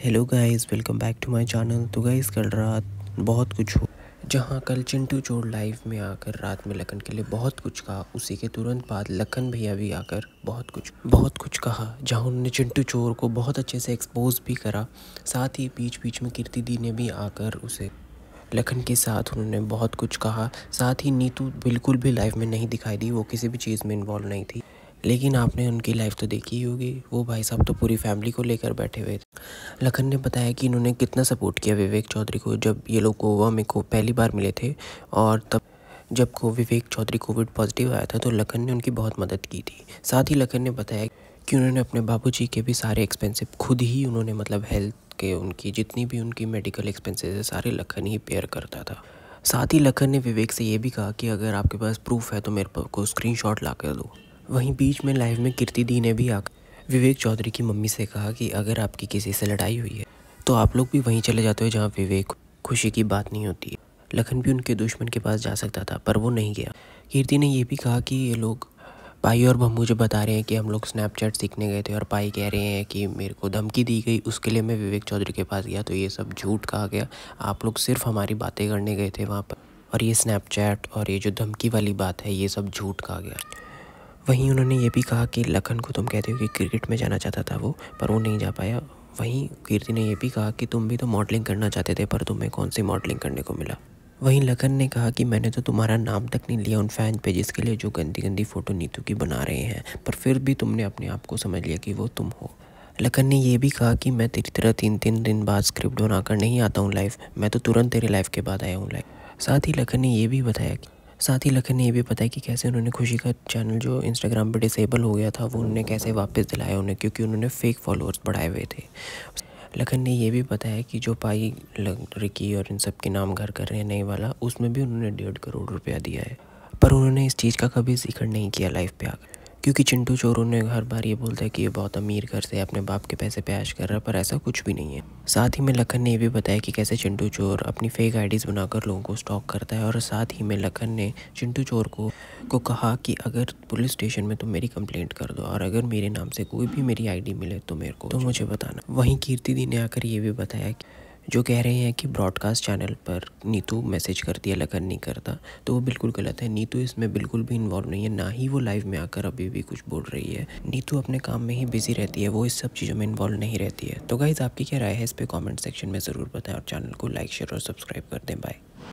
hello guys welcome back to my channel तो guys कल रात बहुत कुछ हो जहां कल चिंटू चोर लाइव में आकर रात में लखन के लिए बहुत कुछ कहा उसी के तुरंत बाद लखन भैया भी आकर बहुत कुछ बहुत कुछ कहा जहां उन्होंने चिंटू चोर को बहुत अच्छे से एक्सपोज भी करा साथ ही बीच बीच में कीर्ति दी ने भी आकर उसे लखन के साथ उन्होंने बहुत कुछ कहा साथ ही नीतू बिल्कुल भी लाइव में नहीं दिखाई दी वो किसी भी चीज़ में इन्वॉल्व नहीं थी लेकिन आपने उनकी लाइफ तो देखी ही होगी वो भाई साहब तो पूरी फैमिली को लेकर बैठे हुए थे लखन ने बताया कि इन्होंने कितना सपोर्ट किया विवेक चौधरी को जब ये लोग गोवा में को पहली बार मिले थे और तब जब को विवेक चौधरी कोविड पॉजिटिव आया था तो लखन ने उनकी बहुत मदद की थी साथ ही लखन ने बताया कि उन्होंने अपने बाबूजी के भी सारे एक्सपेंसिव खुद ही उन्होंने मतलब हेल्थ के उनकी जितनी भी उनकी मेडिकल एक्सपेंसेस है सारे लखन ही पेयर करता था साथ ही लखन ने विवेक से ये भी कहा कि अगर आपके पास प्रूफ है तो मेरे को स्क्रीनशॉट ला कर दो वहीं बीच में लाइव में कीर्ति दी ने भी आकर विवेक चौधरी की मम्मी से कहा कि अगर आपकी किसी से लड़ाई हुई है तो आप लोग भी वहीं चले जाते हो जहाँ विवेक खुशी की बात नहीं होती है लखन भी उनके दुश्मन के पास जा सकता था पर वो नहीं गया कीर्ति ने यह भी कहा कि ये लोग पाई और बम मुझे बता रहे हैं कि हम लोग स्नैपचैट सीखने गए थे और पाई कह रहे हैं कि मेरे को धमकी दी गई उसके लिए मैं विवेक चौधरी के पास गया तो ये सब झूठ कहा गया आप लोग सिर्फ हमारी बातें करने गए थे वहाँ पर और ये स्नैपचैट और ये जो धमकी वाली बात है ये सब झूठ कहा गया वहीं उन्होंने ये भी कहा कि लखन को तुम कहते हो कि क्रिकेट में जाना चाहता था वो पर वो नहीं जा पाया वहीं कीर्ति ने यह भी कहा कि तुम भी तो मॉडलिंग करना चाहते थे पर तुम्हें कौन सी मॉडलिंग करने को मिला वहीं लखन ने कहा कि मैंने तो तुम्हारा नाम तक नहीं लिया उन फैन पे जिसके लिए जो गंदी गंदी फ़ोटो नीतू की बना रहे हैं पर फिर भी तुमने अपने आप को समझ लिया कि वो तुम हो लखन ने यह भी कहा कि मैं तेरी तरह तीन तीन दिन बाद स्क्रिप्ट बनाकर नहीं आता हूँ लाइफ मैं तो तुरंत तेरे लाइफ के बाद आया हूँ लाइफ साथ ही लखन ने यह भी बताया कि साथ ही लखन ने यह भी बताया कि कैसे उन्होंने खुशी का चैनल जो इंस्टाग्राम पर डिसेबल हो गया था वो उन्होंने कैसे वापस दिलाया उन्हें क्योंकि उन्होंने फ़ेक फॉलोअर्स बढ़ाए हुए थे लखन ने यह भी बताया कि जो पाई रिकी और इन सब के नाम घर कर रहे हैं नई वाला उसमें भी उन्होंने डेढ़ करोड़ रुपया दिया है पर उन्होंने इस चीज़ का कभी जिक्र नहीं किया लाइफ पे आकर क्योंकि चिंटू चोरू ने हर बार ये बोलता है कि ये बहुत अमीर घर से अपने बाप के पैसे पे कर रहा है पर ऐसा कुछ भी नहीं है साथ ही में लखन ने यह भी बताया कि कैसे चिंटू चोर अपनी फेक आईडीज़ बनाकर लोगों को स्टॉक करता है और साथ ही में लखन ने चिंटू चोर को को कहा कि अगर पुलिस स्टेशन में तुम मेरी कंप्लेंट कर दो और अगर मेरे नाम से कोई भी मेरी आईडी मिले तो मेरे को तो मुझे बताना वहीं कीर्ति दी ने आकर ये भी बताया कि जो कह रहे हैं कि ब्रॉडकास्ट चैनल पर नीतू मैसेज करती है लगन नहीं करता तो वो बिल्कुल गलत है नीतू इसमें बिल्कुल भी इन्वॉल्व नहीं है ना ही वो लाइव में आकर अभी भी कुछ बोल रही है नीतू अपने काम में ही बिजी रहती है वो इस सब चीज़ों में इन्वॉल्व नहीं रहती है तो गाइज आपकी क्या राय है इस पर कॉमेंट सेक्शन में ज़रूर बताएं और चैनल को लाइक शेयर और सब्सक्राइब कर दें बाय